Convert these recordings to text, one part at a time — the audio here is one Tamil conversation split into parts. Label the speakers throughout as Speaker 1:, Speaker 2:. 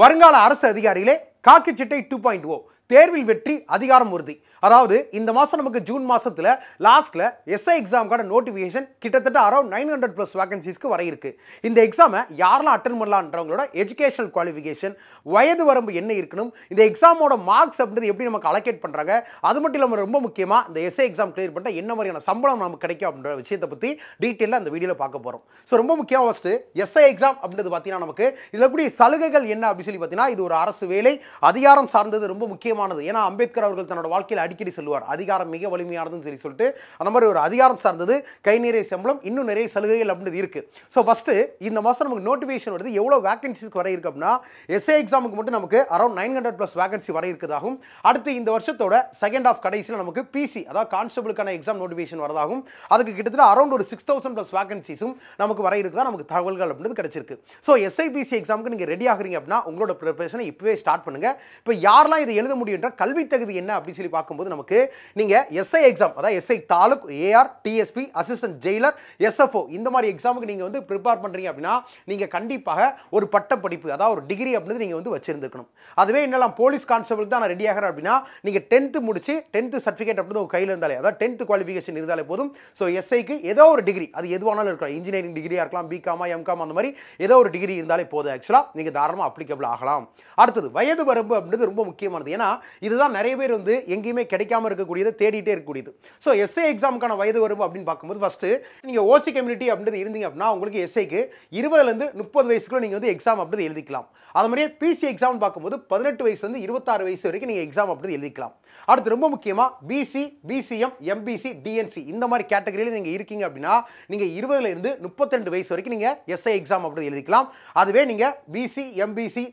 Speaker 1: வருங்கால அரசு அதிகாரிகளே காக்கி சிட்டை டூ பாயிண்ட் ஓ தேர்வில் வெற்றி அதிகாரம் உறுதி அதாவது இந்த மாதம் நமக்கு ஜூன் மாதத்தில் லாஸ்ட்டில் எஸ்ஐ எக்ஸாமுக்கான நோட்டிஃபிகேஷன் கிட்டத்தட்ட அரௌண்ட் நைன் ஹண்ட்ரட் ப்ளஸ் வேகன்சிஸ்க்கு வர இருக்குது இந்த எக்ஸாமை யாரெல்லாம் அட்டன் பண்ணலான்றவங்களோட எஜுகேஷனல் குவாலிஃபிகேஷன் வயது வரம்பு என்ன இருக்கணும் இந்த எக்ஸாமோட மார்க்ஸ் அப்படின்றது எப்படி நமக்கு அலோகேட் பண்ணுறாங்க அது மட்டும் இல்லாமல் ரொம்ப முக்கியமாக இந்த எஸ்ஐ எக்ஸாம் கிளியர் பண்ணிட்டால் என்ன மாதிரியான சம்பளம் நமக்கு கிடைக்கும் அப்படின்ற விஷயத்தை பற்றி டீட்டெயிலாக அந்த வீடியோவில் பார்க்க போகிறோம் ஸோ ரொம்ப முக்கியமாக ஃபஸ்ட்டு எஸ்ஐ எக்ஸாம் அப்படின்றது பார்த்தீங்கன்னா நமக்கு இதில் கூடிய சலுகைகள் என்ன அப்படின்னு சொல்லி பார்த்தீங்கன்னா இது ஒரு அரசு வேலை அதிகாரம் சார்ந்தது ரொம்ப முக்கியமாக முக்கியமானது ஏன்னா அம்பேத்கர் அவர்கள் தன்னோட வாழ்க்கையில் அடிக்கடி சொல்லுவார் அதிகாரம் மிக வலிமையானதுன்னு சொல்லி சொல்லிட்டு அந்த மாதிரி ஒரு அதிகாரம் சார்ந்தது கை நிறைய சம்பளம் இன்னும் நிறைய சலுகைகள் அப்படின்னு இருக்குது ஸோ ஃபஸ்ட்டு இந்த மாதம் நமக்கு நோட்டிஃபிகேஷன் வருது எவ்வளோ வேகன்சிஸ்க்கு வர இருக்கு அப்படின்னா எஸ்ஏ எக்ஸாமுக்கு மட்டும் நமக்கு around nine hundred plus vacancy வர இருக்குதாகும் அடுத்து இந்த வருஷத்தோட செகண்ட் ஆஃப் கடைசியில் நமக்கு பிசி அதாவது கான்ஸ்டபிளுக்கான எக்ஸாம் நோட்டிஃபிகேஷன் வரதாகும் அதுக்கு கிட்டத்தட்ட அரௌண்ட் ஒரு சிக்ஸ் தௌசண்ட் ப்ளஸ் வேகன்சிஸும் நமக்கு வர இருக்குதா நமக்கு தகவல்கள் அப்படின்றது கிடைச்சிருக்கு ஸோ எஸ்ஐபிசி எக்ஸாமுக்கு நீங்கள் ரெடி ஆகுறீங்க அப்படின்னா உங்களோட ப்ரிப்பரேஷனை இப்போவே ஸ்டார்ட் பண்ணுங்கள் இப்போ யாரெல்லாம் இதை எழுத முடியும் முடியுன்ற கல்வி தகுதி என்ன அப்படின்னு சொல்லி பார்க்கும்போது நமக்கு நீங்கள் எஸ்ஐ எக்ஸாம் அதாவது SI taluk AR DSP assistant jailer SFO இந்த மாதிரி எக்ஸாமுக்கு நீங்கள் வந்து ப்ரிப்பேர் பண்ணுறீங்க அப்படின்னா நீங்கள் கண்டிப்பாக ஒரு பட்டப்படிப்பு அதாவது ஒரு டிகிரி அப்படின்றது நீங்கள் வந்து வச்சுருந்துருக்கணும் அதுவே என்னெல்லாம் போலீஸ் கான்ஸ்டபிள் தான் நான் ரெடி ஆகிறேன் அப்படின்னா நீங்கள் டென்த்து முடிச்சு டென்த்து சர்டிஃபிகேட் அப்படின்னு உங்கள் கையில் இருந்தாலே அதாவது டென்த்து குவாலிஃபிகேஷன் இருந்தாலே போதும் ஸோ எஸ்ஐக்கு ஏதோ ஒரு டிகிரி அது எதுவானாலும் இருக்கலாம் இன்ஜினியரிங் டிகிரியாக இருக்கலாம் பிகாம் எம்காம் அந்த மாதிரி ஏதோ ஒரு டிகிரி இருந்தாலே போதும் ஆக்சுவலாக நீங்கள் தாராளமாக அப்ளிகபிள் ஆகலாம் அடுத்தது வயது வரம்பு அப்படின்றது ரொம்ப முக்கியமானது ஏன்னா இதுதான் நிறைய பேர் வந்து எங்கேயுமே கிடைக்காம இருக்கக்கூடியது தேடிட்டே இருக்கக்கூடியது ஸோ எஸ்ஏ எக்ஸாமுக்கான வயது வரும் அப்படின்னு பார்க்கும்போது ஃபஸ்ட்டு நீங்கள் ஓசி கம்யூனிட்டி அப்படின்றது இருந்தீங்க அப்படின்னா உங்களுக்கு எஸ்ஏக்கு இருபதுலேருந்து முப்பது வயசுக்குள்ள நீங்கள் வந்து எக்ஸாம் அப்படி எழுதிக்கலாம் அது மாதிரியே பிசி எக்ஸாம் பார்க்கும்போது பதினெட்டு வயசுலேருந்து இருபத்தாறு வயசு வரைக்கும் நீங்கள் எக்ஸாம் அப்படி எழுதிக்கலாம் அடுத்து ரொம்ப முக்கியமாக பிசி பிசிஎம் எம்பிசி டிஎன்சி இந்த மாதிரி கேட்டகரியில் நீங்கள் இருக்கீங்க அப்படின்னா நீங்கள் இருபதுலேருந்து முப்பத்திரெண்டு வயசு வரைக்கும் நீங்கள் எஸ்ஐ எக்ஸாம் அப்படி எழுதிக்கலாம் அதுவே நீங்கள் பிசி எம்பிசி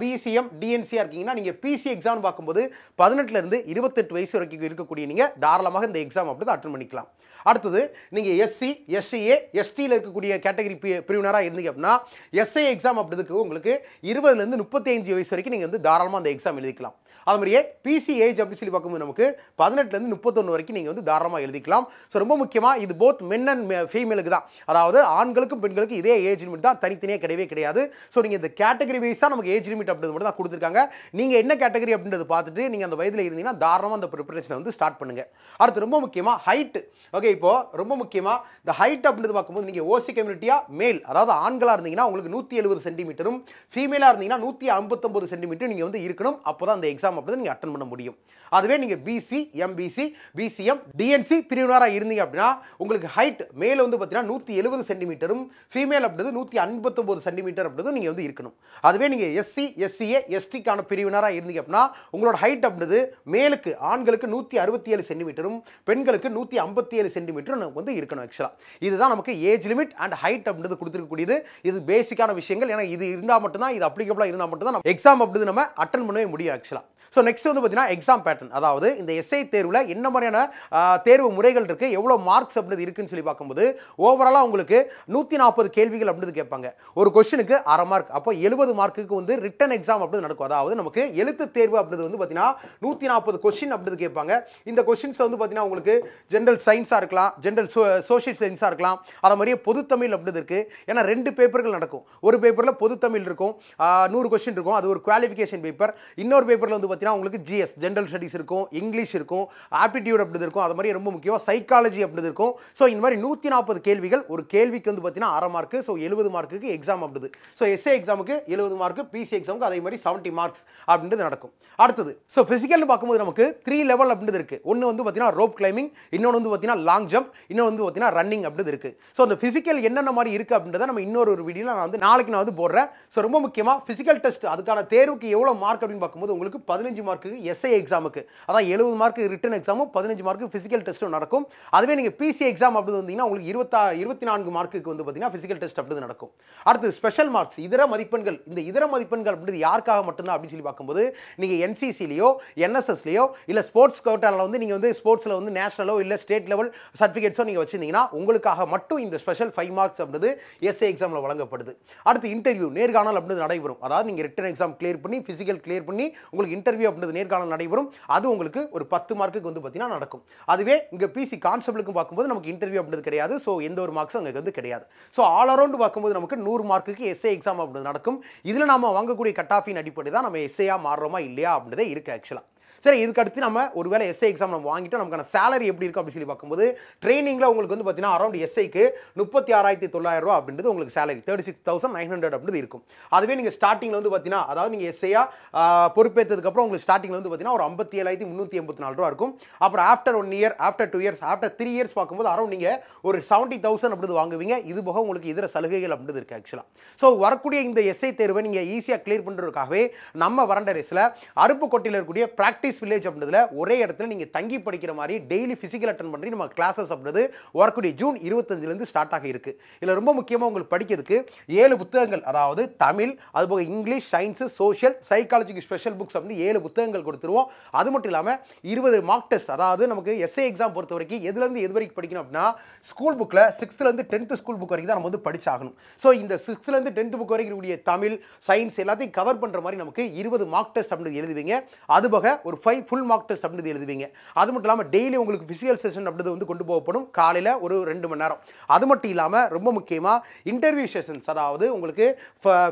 Speaker 1: பிசிஎம் டிஎன்சியாக இருக்கீங்கன்னா நீங்கள் பிசி எக்ஸாம் பார்க்கும்போது பார்க்கும்போது பதினெட்டுலேருந்து இருபத்தெட்டு வயசு வரைக்கும் இருக்கக்கூடிய நீங்கள் தாராளமாக இந்த எக்ஸாம் அப்படி அட்டன் பண்ணிக்கலாம் அடுத்தது நீங்கள் எஸ்சி எஸ்சிஏ எஸ்டியில் இருக்கக்கூடிய கேட்டகரி பி பிரிவினராக இருந்தீங்க அப்படின்னா எஸ்ஐ எக்ஸாம் அப்படிதுக்கு உங்களுக்கு இருபதுலேருந்து முப்பத்தி அஞ்சு வயசு வரைக்கும் நீங்கள் வந்து தாராளமாக அந்த எக்ஸாம் எழுதிக்கலாம் அது மாதிரியே பிசி ஏஜ் அப்படின்னு சொல்லி பார்க்கும்போது நமக்கு பதினெட்டுலேருந்து முப்பத்தொன்று வரைக்கும் நீங்கள் வந்து தாராளமாக எழுதிக்கலாம் ஸோ ரொம்ப முக்கியமாக இது போத் மென் அண்ட் ஃபீமேலுக்கு தான் அதாவது ஆண்களுக்கும் பெண்களுக்கும் இதே ஏஜ் லிமிட் தான் தனித்தனியாக கிடையவே கிடையாது ஸோ நீங்கள் இந்த கேட்டகரி வைஸாக நமக்கு ஏஜ் லிமிட் அப்படின்றது மட்டும் தான் கொடுத்துருக்காங்க நீங்கள் என்ன கேட்டகரி அப்படின்றத பார்த்துட்டு நீங்கள் அந்த வயதில் இருந்தீங்கன்னா தாராளமாக அந்த ப்ரிப்பரேஷனை வந்து ஸ்டார்ட் பண்ணுங்கள் அடுத்து ரொம்ப முக்கியமாக ஹைட் ஓகே இப்போது ரொம்ப முக்கியமாக இந்த ஹைட் அப்படின்றது பார்க்கும்போது நீங்கள் ஓசி கம்யூனிட்டியாக மேல் அதாவது ஆண்களாக இருந்தீங்கன்னா உங்களுக்கு நூற்றி எழுபது சென்டிமீட்டரும் ஃபீமேலாக இருந்தீங்கன்னா நூற்றி ஐம்பத்தொம்பது சென்டிமீட்டரும் நீங்கள் வந்து இருக்கணும் அப்போ தான் அந்த எக்ஸாம் ப்ரோக்ராம் அப்படி நீங்கள் அட்டன் பண்ண முடியும் அதுவே நீங்கள் பிசி எம்பிசி பிசிஎம் டிஎன்சி பிரிவினராக இருந்தீங்க அப்படின்னா உங்களுக்கு ஹைட் மேலே வந்து பார்த்தீங்கன்னா நூற்றி எழுபது சென்டிமீட்டரும் ஃபீமேல் அப்படிது நூற்றி ஐம்பத்தொம்போது சென்டிமீட்டர் அப்படிது நீங்கள் வந்து இருக்கணும் அதுவே நீங்கள் எஸ்சி எஸ்சிஏ எஸ்டிக்கான பிரிவினராக இருந்தீங்க அப்படின்னா உங்களோட ஹைட் அப்படிது மேலுக்கு ஆண்களுக்கு நூற்றி அறுபத்தி ஏழு சென்டிமீட்டரும் பெண்களுக்கு நூற்றி ஐம்பத்தி ஏழு சென்டிமீட்டரும் நமக்கு வந்து இருக்கணும் ஆக்சுவலாக இதுதான் நமக்கு ஏஜ் லிமிட் அண்ட் ஹைட் அப்படின்றது கொடுத்துருக்கக்கூடியது இது பேசிக்கான விஷயங்கள் ஏன்னா இது இருந்தால் மட்டும்தான் இது அப்ளிகபிளாக இருந்தால் மட்டும்தான் எக்ஸாம் அப்படிது நம்ம அட்டன் பண்ணவே முடியும் ஆக்சுவலாக ஸோ நெக்ஸ்ட் வந்து பார்த்தீங்கன்னா எக்ஸாம் பேட்டர்ன் அதாவது இந்த எஸ்ஐ தேர்வில் என்ன மாதிரியான தேர்வு முறைகள் இருக்குது எவ்வளோ மார்க்ஸ் அப்படின்றது இருக்குன்னு சொல்லி பார்க்கும்போது ஓவராலாக உங்களுக்கு நூற்றி நாற்பது கேள்விகள் அப்படின்றது கேட்பாங்க ஒரு கொஷனுக்கு அரை மார்க் அப்போ எழுபது மார்க்குக்கு வந்து ரிட்டன் எக்ஸாம் அப்படின்னு நடக்கும் அதாவது நமக்கு எழுத்து தேர்வு அப்படின்றது வந்து பார்த்தீங்கன்னா நூற்றி நாற்பது கொஸ்டின் அப்படின்றது கேட்பாங்க இந்த கொஷின்ஸ் வந்து பார்த்தீங்கன்னா உங்களுக்கு ஜென்ரல் சயின்ஸாக இருக்கலாம் ஜென்ரல் சோஷியல் சயின்ஸாக இருக்கலாம் அதை மாதிரியே பொதுத்தமிழ் அப்படின்றது இருக்குது ஏன்னா ரெண்டு பேப்பர்கள் நடக்கும் ஒரு பேப்பரில் பொதுத்தமிழ் இருக்கும் நூறு கொஸ்டின் இருக்கும் அது ஒரு குவாலிஃபிகேஷன் பேப்பர் இன்னொரு பேப்பரில் வந்து பார்த்தீங்கன்னா உங்களுக்கு ஜிஎஸ் ஜென்ரல் ஸ்டடீஸ் இருக்கும் இங்கிலீஷ் இருக்கும் ஆப்டிடியூட் அப்படி இருக்கும் அது மாதிரி ரொம்ப முக்கியமாக சைக்காலஜி அப்படி இருக்கும் ஸோ இந்த மாதிரி நூற்றி நாற்பது கேள்விகள் ஒரு கேள்விக்கு வந்து பார்த்தீங்கன்னா அரை மார்க் ஸோ எழுபது மார்க்குக்கு எக்ஸாம் அப்படிது ஸோ எஸ்ஏ எக்ஸாமுக்கு எழுபது மார்க்கு பிசி எக்ஸாமுக்கு அதே மாதிரி செவன்ட்டி மார்க்ஸ் அப்படின்றது நடக்கும் அடுத்தது ஸோ ஃபிசிக்கல்னு பார்க்கும்போது நமக்கு த்ரீ லெவல் அப்படின்றது இருக்குது ஒன்று வந்து பார்த்தீங்கன்னா ரோப் கிளைமிங் இன்னொன்று வந்து பார்த்தீங்கன்னா லாங் ஜம்ப் இன்னொன்று வந்து பார்த்தீங்கன்னா ரன்னிங் அப்படின்றது இருக்குது ஸோ அந்த ஃபிசிக்கல் என்னென்ன மாதிரி இருக்குது அப்படின்றத நம்ம இன்னொரு ஒரு வீடியோவில் நான் வந்து நாளைக்கு நான் வந்து போடுறேன் ஸோ ரொம்ப முக்கியமாக ஃபிசிக்கல் டெஸ்ட் அதுக்கான தேர்வுக்கு எவ்வளோ மார்க் அப்படின்னு பார்க்கும்போது உங்களுக்கு பதினஞ்சு பதினஞ்சு மார்க்கு எஸ்ஐ எக்ஸாமுக்கு அதான் எழுபது மார்க்கு ரிட்டன் எக்ஸாமும் பதினஞ்சு மார்க்கு ஃபிசிக்கல் டெஸ்ட்டும் நடக்கும் அதுவே நீங்கள் பிசி எக்ஸாம் அப்படின்னு வந்தீங்கன்னா உங்களுக்கு இருபத்தா இருபத்தி நான்கு மார்க்குக்கு வந்து பார்த்தீங்கன்னா ஃபிசிக்கல் டெஸ்ட் அப்படின்னு நடக்கும் அடுத்து ஸ்பெஷல் மார்க்ஸ் இதர மதிப்பெண்கள் இந்த இதர மதிப்பெண்கள் அப்படின்றது யாருக்காக மட்டும்தான் அப்படின்னு சொல்லி பார்க்கும்போது நீங்கள் என்சிசிலையோ என்எஸ்எஸ்லையோ இல்லை ஸ்போர்ட்ஸ் கோட்டாவில் வந்து நீங்கள் வந்து ஸ்போர்ட்ஸில் வந்து நேஷனலோ இல்லை ஸ்டேட் லெவல் சர்டிஃபிகேட்ஸோ நீங்கள் வச்சுருந்தீங்கன்னா உங்களுக்காக மட்டும் இந்த ஸ்பெஷல் ஃபைவ் மார்க்ஸ் அப்படிது எஸ்ஐ எக்ஸாமில் வழங்கப்படுது அடுத்து இன்டர்வியூ நேர்காணல் அப்படின்னு நடைபெறும் அதாவது நீங்கள் ரிட்டன் எக்ஸாம் கிளியர் பண்ணி ஃபிசிக்கல் கிளியர் பண்ணி உங்களுக்கு இன்டர்வியூ இன்டர்வியூ அப்படின்றது நேர்காணல் நடைபெறும் அது உங்களுக்கு ஒரு பத்து மார்க்குக்கு வந்து பார்த்தீங்கன்னா நடக்கும் அதுவே இங்கே பிசி கான்செப்டுக்கும் பார்க்கும்போது நமக்கு இன்டர்வியூ அப்படின்றது கிடையாது ஸோ எந்த ஒரு மார்க்ஸும் அங்கே வந்து கிடையாது ஸோ ஆல் அரௌண்ட் பார்க்கும்போது நமக்கு நூறு மார்க்குக்கு எஸ்ஏ எக்ஸாம் அப்படின்றது நடக்கும் இதில் நம்ம வாங்கக்கூடிய கட் ஆஃபின் அடிப்படை தான் நம்ம எஸ்ஏயாக மாறுறோமா இல்லையா அப்படின்றதே இருக்குது ஆக்சுவலாக சரி இதுக்கு அடுத்து நம்ம ஒருவேளை எஸ்ஐ எக்ஸாம் நம்ம வாங்கிட்டோம் நமக்கான சேலரி எப்படி இருக்கும் அப்படின்னு சொல்லி பார்க்கும்போது ட்ரைனிங்கில் உங்களுக்கு வந்து பார்த்தீங்கன்னா அரௌண்ட் எஸ்ஐக்கு முப்பத்தி ஆறாயிரத்தி தொள்ளாயிரம் ரூபா அப்படின்றது உங்களுக்கு salary thirty six thousand nine hundred அப்படின்றது இருக்கும் அதுவே நீங்கள் ஸ்டார்டிங்கில் வந்து பார்த்தீங்கன்னா அதாவது நீங்கள் எஸ்ஐயாக பொறுப்பேற்றதுக்கப்புறம் உங்களுக்கு ஸ்டார்டிங்கில் வந்து பார்த்தீங்கன்னா ஒரு ஐம்பத்தி ஏழாயிரத்தி முந்நூற்றி எண்பத்தி நாலு ரூபா இருக்கும் அப்புறம் after one year after two years after three years பார்க்கும்போது அரௌண்ட் நீங்கள் ஒரு செவன்ட்டி தௌசண்ட் அப்படிது வாங்குவீங்க இது போக உங்களுக்கு இதர சலுகைகள் அப்படின்றது இருக்குது ஆக்சுவலாக ஸோ வரக்கூடிய இந்த எஸ்ஐ தேர்வை நீங்கள் ஈஸியாக கிளியர் பண்ணுறதுக்காகவே நம்ம வரண்ட ரேஸில் கொட்டில் இருக்கக்கூடிய ப்ராக்டிஸ் ரிலீஸ் வில்லேஜ் அப்படின்றதுல ஒரே இடத்துல நீங்கள் தங்கி படிக்கிற மாதிரி டெய்லி ஃபிசிக்கல் அட்டன் பண்ணி நம்ம கிளாஸஸ் அப்படின்றது வரக்கூடிய ஜூன் இருபத்தஞ்சிலேருந்து ஸ்டார்ட் ஆக இருக்கு இதில் ரொம்ப முக்கியமாக உங்களுக்கு படிக்கிறதுக்கு ஏழு புத்தகங்கள் அதாவது தமிழ் அதுபோக இங்கிலீஷ் சயின்ஸு சோஷியல் சைக்காலஜிக்கு ஸ்பெஷல் புக்ஸ் அப்படின்னு ஏழு புத்தகங்கள் கொடுத்துருவோம் அது மட்டும் இல்லாமல் இருபது மார்க் டெஸ்ட் அதாவது நமக்கு எஸ்ஏ எக்ஸாம் பொறுத்த வரைக்கும் எதுலேருந்து எது வரைக்கும் படிக்கணும் அப்படின்னா ஸ்கூல் புக்கில் சிக்ஸ்த்துலேருந்து டென்த்து ஸ்கூல் புக் வரைக்கும் தான் நம்ம வந்து படிச்சாகணும் ஸோ இந்த சிக்ஸ்த்துலேருந்து டென்த்து புக் வரைக்கும் தமிழ் சயின்ஸ் எல்லாத்தையும் கவர் பண்ணுற மாதிரி நமக்கு இருபது மார்க் டெஸ்ட் அப்படின்னு எழுதுவீங்க அதுபோக ஒரு ஃபைவ் ஃபுல் மார்க் டெஸ்ட் அப்படி எழுதுவீங்க அது மட்டும் இல்லாமல் டெய்லி உங்களுக்கு ஃபிசிக்கல் செஷன் அப்படின்றது வந்து கொண்டு போகப்படும் காலையில் ஒரு ரெண்டு மணி நேரம் அது மட்டும் இல்லாமல் ரொம்ப முக்கியமாக இன்டர்வியூ செஷன்ஸ் அதாவது உங்களுக்கு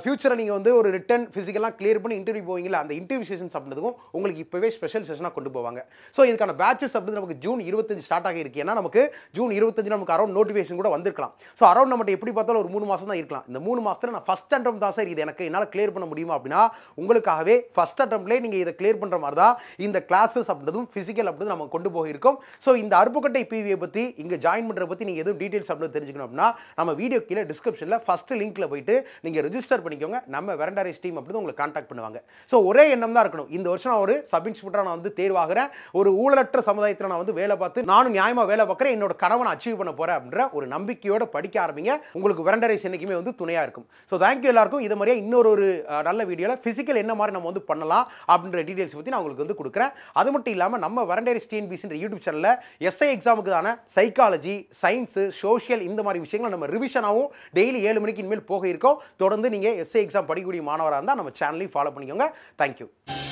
Speaker 1: ஃபியூச்சரை நீங்கள் வந்து ஒரு ரிட்டன் ஃபிசிக்கலாக கிளியர் பண்ணி இன்டர்வியூ போவீங்களா அந்த இன்டர்வியூ செஷன்ஸ் அப்படின்றதுக்கும் உங்களுக்கு இப்போவே ஸ்பெஷல் செஷனாக கொண்டு போவாங்க ஸோ இதுக்கான பேச்சஸ் அப்படி நமக்கு ஜூன் இருபத்தஞ்சு ஸ்டார்ட் ஆகியிருக்கு ஏன்னா நமக்கு ஜூன் இருபத்தஞ்சு நமக்கு அரௌண்ட் நோட்டிஃபிகேஷன் கூட வந்திருக்கலாம் ஸோ அரௌண்ட் நம்மகிட்ட எப்படி பார்த்தாலும் ஒரு மூணு மாதம் தான் இருக்கலாம் இந்த மூணு மாதத்தில் நான் ஃபஸ்ட் அட்டம் தான் சார் இது எனக்கு என்னால் கிளியர் பண்ண முடியுமா அப்படின்னா உங்களுக்காகவே ஃபஸ்ட் அட்டம்ப்ட்லேயே நீங்கள் இதை கிளியர் பண்ணுற மாதிரி தான் இந்த கிளாஸஸ் அப்படின்றதும் ஃபிசிக்கல் அப்படின்றது நம்ம கொண்டு போயிருக்கோம் ஸோ இந்த அருப்புக்கட்டை பிவியை பற்றி இங்கே ஜாயின் பண்ணுற பற்றி நீங்கள் எதுவும் டீட்டெயில்ஸ் அப்படின்னு தெரிஞ்சுக்கணும் அப்படின்னா நம்ம வீடியோ கீழே டிஸ்கிரிப்ஷனில் ஃபஸ்ட்டு லிங்க்கில் போயிட்டு நீங்கள் ரெஜிஸ்டர் பண்ணிக்கோங்க நம்ம வெரண்டாரிஸ் டீம் அப்படின்னு உங்களுக்கு காண்டாக்ட் பண்ணுவாங்க ஸோ ஒரே எண்ணம் தான் இருக்கணும் இந்த வருஷம் நான் ஒரு சப் இன்ஸ்பெக்டராக நான் வந்து தேர்வாகிறேன் ஒரு ஊழலற்ற சமுதாயத்தில் நான் வந்து வேலை பார்த்து நானும் நியாயமாக வேலை பார்க்குறேன் என்னோட கனவை அச்சீவ் பண்ண போகிறேன் அப்படின்ற ஒரு நம்பிக்கையோடு படிக்க ஆரம்பிங்க உங்களுக்கு வெரண்டரைஸ் என்றைக்குமே வந்து துணையாக இருக்கும் ஸோ தேங்க்யூ எல்லாருக்கும் இது மாதிரியே இன்னொரு ஒரு நல்ல வீடியோவில் ஃபிசிக்கல் என்ன மாதிரி நம்ம வந்து பண்ணலாம் அப்படின்ற டீட்டெயில்ஸ் பற்றி நான் உங்களுக்கு வந்து கொடுக்குறேன் கொடுக்குறேன் அது மட்டும் இல்லாமல் நம்ம வரண்டேரி டிஎன்பிசின்ற யூடியூப் சேனலில் எஸ்ஐ எக்ஸாமுக்கான சைக்காலஜி சயின்ஸு சோஷியல் இந்த மாதிரி விஷயங்கள் நம்ம ரிவிஷனாகவும் டெய்லி ஏழு மணிக்கு இனிமேல் போக இருக்கோம் தொடர்ந்து நீங்கள் எஸ்ஐ எக்ஸாம் படிக்கக்கூடிய மாணவராக இருந்தால் நம்ம சேனலையும் ஃபாலோ பண்ணிக்கோங்க தேங்க்யூ